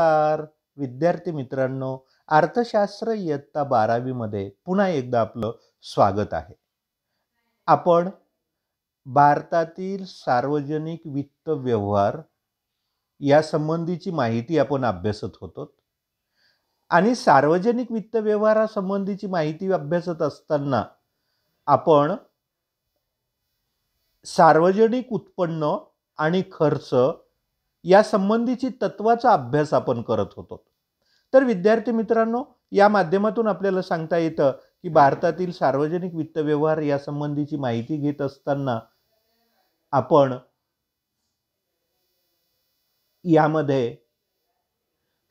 विद्यार्थी मित्रांनो अर्थशास्त्र इयत्ता बारावीमध्ये पुन्हा एकदा आपलं स्वागत आहे आपण भारतातील सार्वजनिक वित्त व्यवहार यासंबंधीची माहिती आपण अभ्यासत होतो आणि सार्वजनिक वित्त व्यवहारासंबंधीची माहिती अभ्यासत असताना आपण सार्वजनिक उत्पन्न आणि खर्च या संबंधीची तत्वाचा अभ्यास आपण करत होतो तर विद्यार्थी मित्रांनो या माध्यमातून आपल्याला सांगता येतं की भारतातील सार्वजनिक वित्त व्यवहार यासंबंधीची माहिती घेत असताना आपण यामध्ये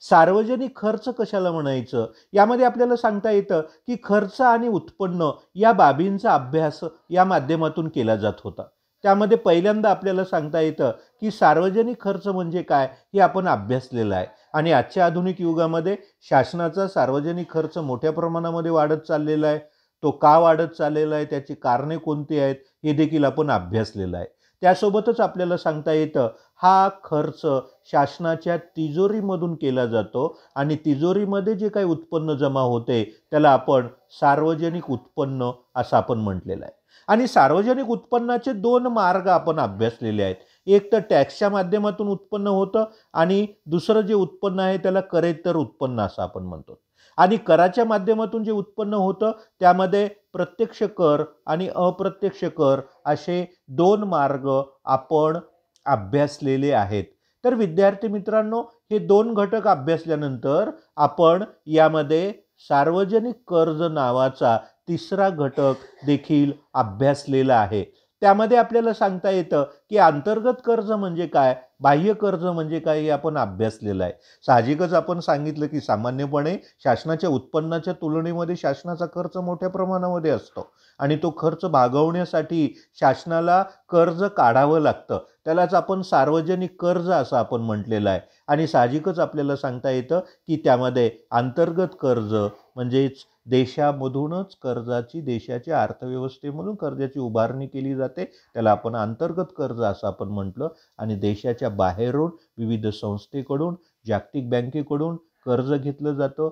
सार्वजनिक खर्च कशाला म्हणायचं यामध्ये आपल्याला सांगता येतं की खर्च आणि उत्पन्न या बाबींचा अभ्यास या माध्यमातून केला जात होता त्यामध्ये पहिल्यांदा आपल्याला सांगता येतं की सार्वजनिक खर्च म्हणजे काय हे आपण अभ्यासलेलं आहे आणि आजच्या आधुनिक युगामध्ये शासनाचा सार्वजनिक खर्च मोठ्या प्रमाणामध्ये वाढत चाललेला आहे तो का वाढत चाललेला आहे त्याची कारणे कोणती आहेत हे देखील आपण अभ्यासलेलं आहे त्यासोबतच आपल्याला सांगता येतं हा खर्च शासनाच्या तिजोरीमधून केला जातो आणि तिजोरीमध्ये जे काही उत्पन्न जमा होते त्याला आपण सार्वजनिक उत्पन्न असं आपण म्हटलेलं आहे आणि सार्वजनिक उत्पन्नाचे दोन मार्ग आपण अभ्यासलेले आहेत एक तर टॅक्सच्या माध्यमातून उत्पन्न होतं आणि दुसरं जे उत्पन्न आहे त्याला करेतर उत्पन्न असं आपण म्हणतो आणि कराच्या माध्यमातून जे उत्पन्न होतं त्यामध्ये प्रत्यक्ष कर आणि अप्रत्यक्ष कर असे दोन मार्ग आपण अभ्यासलेले आहेत तर विद्यार्थी मित्रांनो हे दोन घटक अभ्यासल्यानंतर आपण यामध्ये सार्वजनिक कर्ज नावाचा तिसरा घटक देखील अभ्यासलेला आहे त्यामध्ये आपल्याला सांगता येतं की अंतर्गत कर्ज म्हणजे काय बाह्य कर्ज म्हणजे काय हे आपण अभ्यासलेलं आहे साहजिकच आपण सांगितलं की सामान्यपणे शासनाच्या उत्पन्नाच्या तुलनेमध्ये शासनाचा खर्च मोठ्या प्रमाणामध्ये असतो आणि तो खर्च भागवण्यासाठी शासनाला कर्ज काढावं लागतं त्यालाच आपण सार्वजनिक कर्ज असं आपण म्हटलेलं आहे आणि साहजिकच आपल्याला सांगता येतं की त्यामध्ये अंतर्गत कर्ज म्हणजेच देशामधूनच कर्जाची देशाच्या अर्थव्यवस्थेमधून कर्जाची उभारणी केली जाते त्याला आपण अंतर्गत कर्ज असं आपण म्हटलं आणि देशाच्या बाहेरून विविध संस्थेकडून जागतिक बँकेकडून कर्ज घेतलं जातं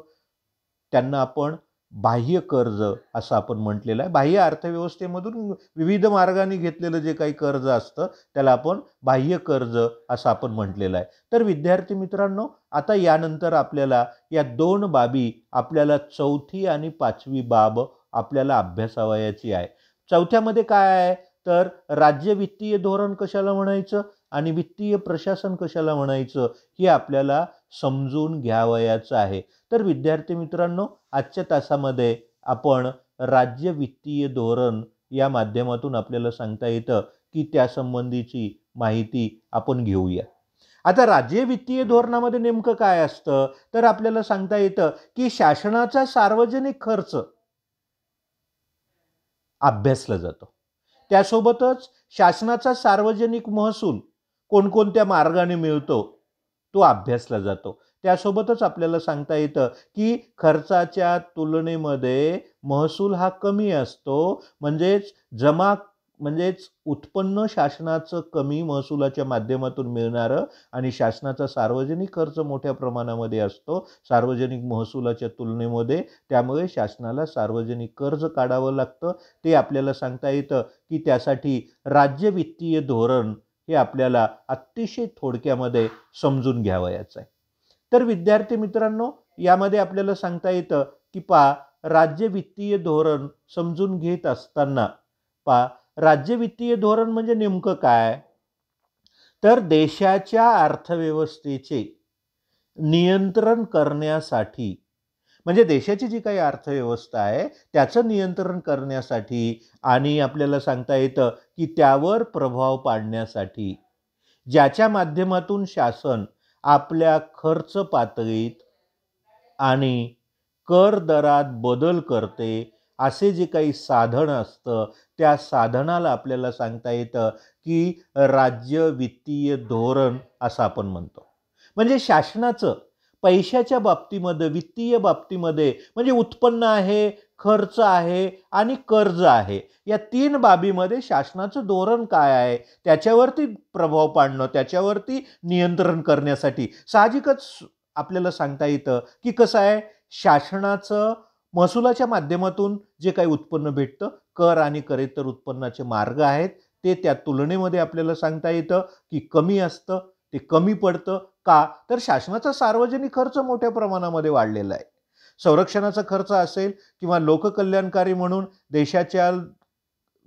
त्यांना आपण बाह्य कर्ज असं आपण म्हटलेलं आहे बाह्य अर्थव्यवस्थेमधून विविध मार्गाने घेतलेलं जे काही कर्ज असतं त्याला आपण बाह्य कर्ज असं आपण म्हटलेलं आहे तर विद्यार्थी मित्रांनो आता यानंतर आपल्याला या दोन बाबी आपल्याला चौथी आणि पाचवी बाब आपल्याला अभ्यासावयाची आहे चौथ्यामध्ये काय आहे तर राज्य वित्तीय धोरण कशाला म्हणायचं आणि वित्तीय प्रशासन कशाला म्हणायचं हे आपल्याला समजून घ्यावयाचं आहे तर विद्यार्थी मित्रांनो आजच्या तासामध्ये आपण राज्य वित्तीय धोरण या माध्यमातून आपल्याला सांगता येतं की त्यासंबंधीची माहिती आपण घेऊया आता राज्य वित्तीय धोरणामध्ये नेमकं काय असतं तर आपल्याला सांगता येतं की शासनाचा सार्वजनिक खर्च अभ्यासला जातो त्यासोबतच शासनाचा सार्वजनिक महसूल कोणकोणत्या मार्गाने मिळतो तो अभ्यासला जातो त्यासोबतच आपल्याला सांगता येतं की खर्चाच्या तुलनेमध्ये महसूल हा कमी असतो म्हणजेच जमा म्हणजेच उत्पन्न शासनाचं कमी महसुलाच्या माध्यमातून मिळणारं आणि शासनाचा सार्वजनिक खर्च मोठ्या प्रमाणामध्ये असतो सार्वजनिक महसुलाच्या तुलनेमध्ये त्यामुळे शासनाला सार्वजनिक कर्ज काढावं लागतं ते आपल्याला सांगता येतं की त्यासाठी राज्य वित्तीय धोरण हे आपल्याला अतिशय थोडक्यामध्ये समजून घ्यावयाचं आहे तर विद्यार्थी मित्रांनो यामध्ये आपल्याला सांगता येतं की पा राज्य वित्तीय धोरण समजून घेत असताना पा राज्य वित्तीय धोरण म्हणजे नेमकं काय तर देशाच्या अर्थव्यवस्थेचे नियंत्रण करण्यासाठी म्हणजे देशाची जी काही अर्थव्यवस्था आहे त्याचं नियंत्रण करण्यासाठी आणि आपल्याला सांगता येतं की त्यावर प्रभाव पाडण्यासाठी ज्याच्या माध्यमातून शासन आपल्या खर्च पातळीत आणि कर दरात बदल करते असे जे काही साधन असतं त्या साधनाला आपल्याला सांगता येतं की राज्य वित्तीय धोरण असं आपण म्हणतो म्हणजे शासनाचं पैशाच्या बाबतीमध्ये वित्तीय बाबतीमध्ये म्हणजे उत्पन्न आहे खर्च आहे आणि कर्ज आहे या तीन बाबीमध्ये शासनाचं धोरण काय आहे त्याच्यावरती प्रभाव पाडणं त्याच्यावरती नियंत्रण करण्यासाठी साहजिकच आपल्याला सांगता येतं की कसं आहे शासनाचं महसुलाच्या माध्यमातून जे काही उत्पन्न भेटतं कर आणि करेतर उत्पन्नाचे मार्ग आहेत ते त्या तुलनेमध्ये आपल्याला सांगता येतं की कमी असतं ते कमी पडतं का तर शासनाचा सार्वजनिक खर्च मोठ्या प्रमाणामध्ये वाढलेला आहे संरक्षणाचा खर्च असेल किंवा लोककल्याणकारी म्हणून देशाच्या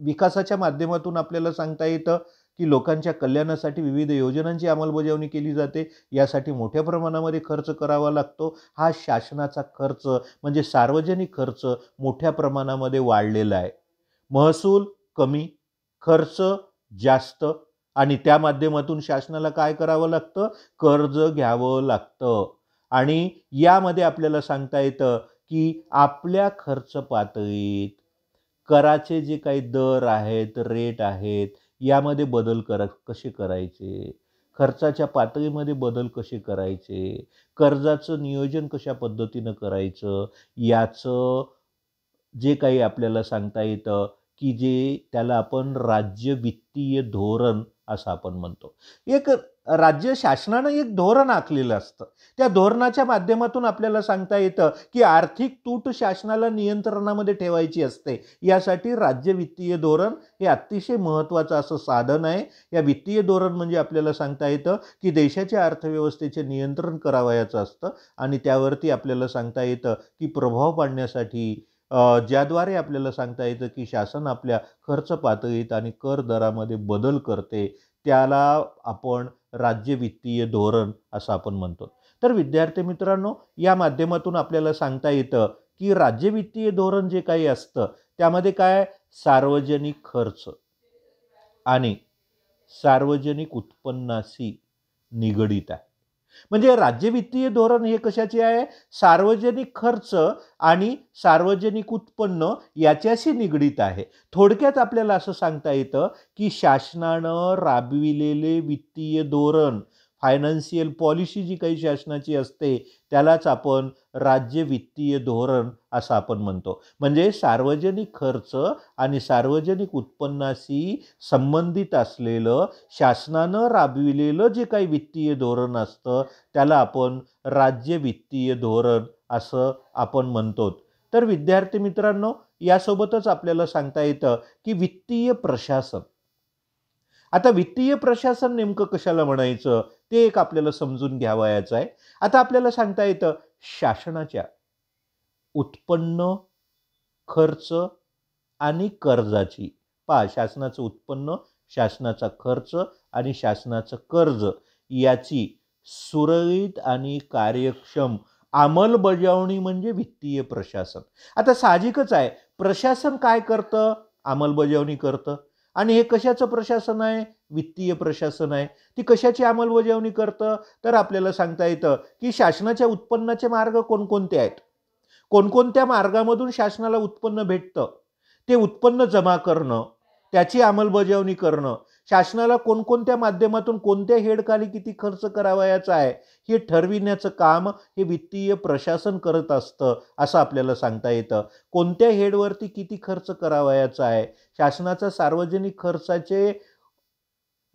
विकासाच्या माध्यमातून आपल्याला सांगता येतं की लोकांच्या कल्याणासाठी विविध योजनांची अंमलबजावणी केली जाते यासाठी मोठ्या प्रमाणामध्ये खर्च करावा लागतो हा शासनाचा खर्च म्हणजे सार्वजनिक खर्च मोठ्या प्रमाणामध्ये वाढलेला आहे महसूल कमी खर्च जास्त आणि त्या माध्यमातून शासनाला काय करावं लागतं कर्ज घ्यावं लागतं आणि यामध्ये आपल्याला सांगता येतं की आपल्या खर्च पातळीत कराचे जे काही दर आहेत रेट आहेत यामध्ये बदल कर कसे करायचे खर्चाच्या पातळीमध्ये बदल कसे करायचे कर्जाचं नियोजन कशा पद्धतीनं करायचं याचं जे काही आपल्याला सांगता येतं की जे त्याला आपण राज्य वित्तीय धोरण असं आपण म्हणतो एक राज्य शासनानं एक धोरण आखलेलं असतं त्या धोरणाच्या माध्यमातून आपल्याला सांगता येतं की आर्थिक तूट शासनाला नियंत्रणामध्ये ठेवायची असते यासाठी राज्य वित्तीय धोरण हे अतिशय महत्त्वाचं असं साधन आहे या वित्तीय धोरण म्हणजे आपल्याला सांगता येतं की देशाच्या अर्थव्यवस्थेचे नियंत्रण करावयाचं असतं आणि त्यावरती आपल्याला सांगता येतं की प्रभाव पाडण्यासाठी ज्याद्वारे आपल्याला सांगता येतं की शासन आपल्या खर्च पातळीत आणि कर दरामध्ये बदल करते त्याला आपण राज्य वित्तीय धोरण असं आपण म्हणतो तर विद्यार्थी मित्रांनो या माध्यमातून आपल्याला सांगता येतं की राज्य वित्तीय धोरण जे काही असतं त्यामध्ये काय सार्वजनिक खर्च आणि सार्वजनिक उत्पन्नाशी निगडीत आहे म्हणजे राज्य वित्तीय धोरण हे कशाचे आहे सार्वजनिक खर्च आणि सार्वजनिक उत्पन्न याच्याशी निगडीत आहे थोडक्यात आपल्याला असं सांगता येतं की शासनानं राबविलेले वित्तीय धोरण फायनान्शियल पॉलिसी जी काही शासनाची असते त्यालाच आपण राज्य वित्तीय धोरण असं आपण म्हणतो म्हणजे सार्वजनिक खर्च आणि सार्वजनिक उत्पन्नाशी संबंधित असलेलं शासनानं राबविलेलं जे काही वित्तीय धोरण असतं त्याला आपण राज्य वित्तीय धोरण असं आपण म्हणतो तर विद्यार्थी मित्रांनो यासोबतच आपल्याला सांगता येतं की वित्तीय प्रशासन आता वित्तीय प्रशासन नेमकं कशाला म्हणायचं ते एक आपल्याला समजून घ्यावयाचं आहे आता आपल्याला सांगता येतं शासनाच्या उत्पन्न खर्च आणि कर्जाची पा शासनाचं उत्पन्न शासनाचा खर्च आणि शासनाचं कर्ज याची सुरळीत आणि कार्यक्षम अंमलबजावणी म्हणजे वित्तीय प्रशासन आता साहजिकच आहे प्रशासन काय करतं अंमलबजावणी करतं आणि हे कशाचं प्रशासन आहे वित्तीय प्रशासन आहे ती कशाची अंमलबजावणी करतं तर आपल्याला सांगता येतं की शासनाच्या उत्पन्नाचे मार्ग कोणकोणते आहेत कोणकोणत्या मार्गामधून शासनाला उत्पन्न भेटतं ते उत्पन्न जमा करणं त्याची अंमलबजावणी करणं शासनाला कोणकोणत्या माध्यमातून कोणत्या हेडखाली किती खर्च करावयाचा आहे हे ठरविण्याचं काम हे वित्तीय प्रशासन करत असतं असं आपल्याला सांगता येतं कोणत्या हेडवरती किती खर्च करावयाचा आहे शासनाचा सार्वजनिक खर्चाचे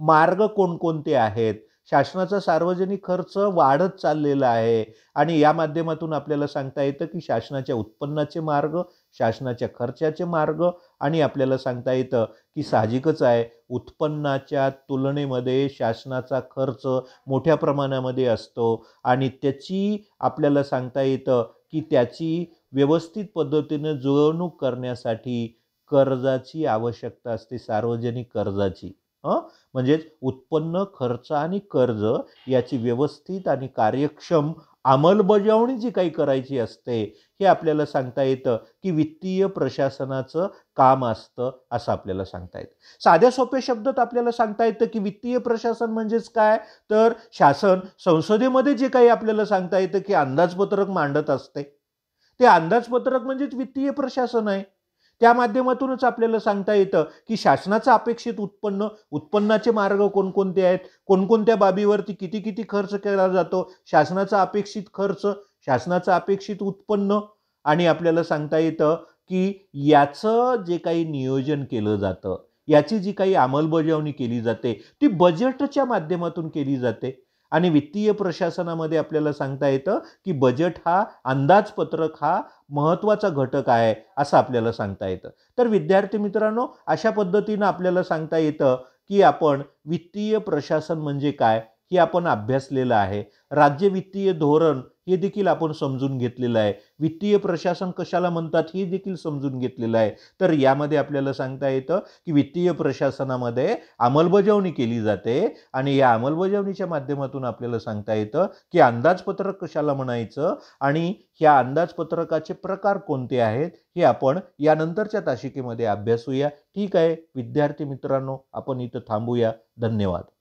मार्ग कोणकोणते आहेत शासनाचा सार्वजनिक खर्च वाढत चाललेला आहे आणि या माध्यमातून आपल्याला सांगता येतं की शासनाच्या उत्पन्नाचे मार्ग शासनाच्या खर्चाचे मार्ग आणि आपल्याला सांगता येतं की साहजिकच आहे उत्पन्नाच्या तुलनेमध्ये शासनाचा खर्च मोठ्या प्रमाणामध्ये असतो आणि त्याची आपल्याला सांगता येतं की त्याची व्यवस्थित पद्धतीने जुळवणूक करण्यासाठी कर्जाची आवश्यकता असते सार्वजनिक कर्जाची म्हणजे म्हणजेच उत्पन्न खर्च आणि कर्ज याची व्यवस्थित आणि कार्यक्षम अंमलबजावणी जी काही करायची असते हे आपल्याला सांगता येतं की वित्तीय प्रशासनाचं काम असतं असं आपल्याला सांगता येतं साध्या सोप्या शब्दात आपल्याला सांगता येतं की वित्तीय प्रशासन म्हणजेच काय तर शासन संसदेमध्ये जे काही आपल्याला सांगता येतं की अंदाजपत्रक मांडत असते ते अंदाजपत्रक म्हणजेच वित्तीय प्रशासन आहे त्या माध्यमातूनच आपल्याला सांगता येतं की शासनाचं अपेक्षित उत्पन्न उत्पन्नाचे मार्ग कोणकोणते आहेत कोणकोणत्या बाबीवरती किती किती खर्च केला जातो शासनाचा अपेक्षित खर्च शासनाचं अपेक्षित उत्पन्न आणि आपल्याला सांगता येतं की याचं जे काही नियोजन केलं जातं याची जी काही अंमलबजावणी केली जाते ती बजेटच्या माध्यमातून केली जाते आणि वित्तीय प्रशासनामध्ये आपल्याला सांगता येतं की बजेट हा अंदाजपत्रक हा महत्त्वाचा घटक आहे असं आपल्याला सांगता येतं तर विद्यार्थी मित्रांनो अशा पद्धतीनं आपल्याला सांगता येतं की आपण वित्तीय प्रशासन म्हणजे काय हे आपण अभ्यासलेलं आहे राज्य वित्तीय धोरण हे देखील आपण समजून घेतलेलं आहे वित्तीय प्रशासन कशाला म्हणतात हे देखील समजून घेतलेलं आहे तर यामध्ये आपल्याला सांगता येतं की वित्तीय प्रशासनामध्ये अंमलबजावणी केली जाते आणि या अंमलबजावणीच्या माध्यमातून आपल्याला सांगता येतं की अंदाजपत्रक कशाला म्हणायचं आणि ह्या अंदाजपत्रकाचे प्रकार कोणते आहेत हे आपण यानंतरच्या तासिकेमध्ये अभ्यासूया ठीक आहे विद्यार्थी मित्रांनो आपण इथं थांबूया धन्यवाद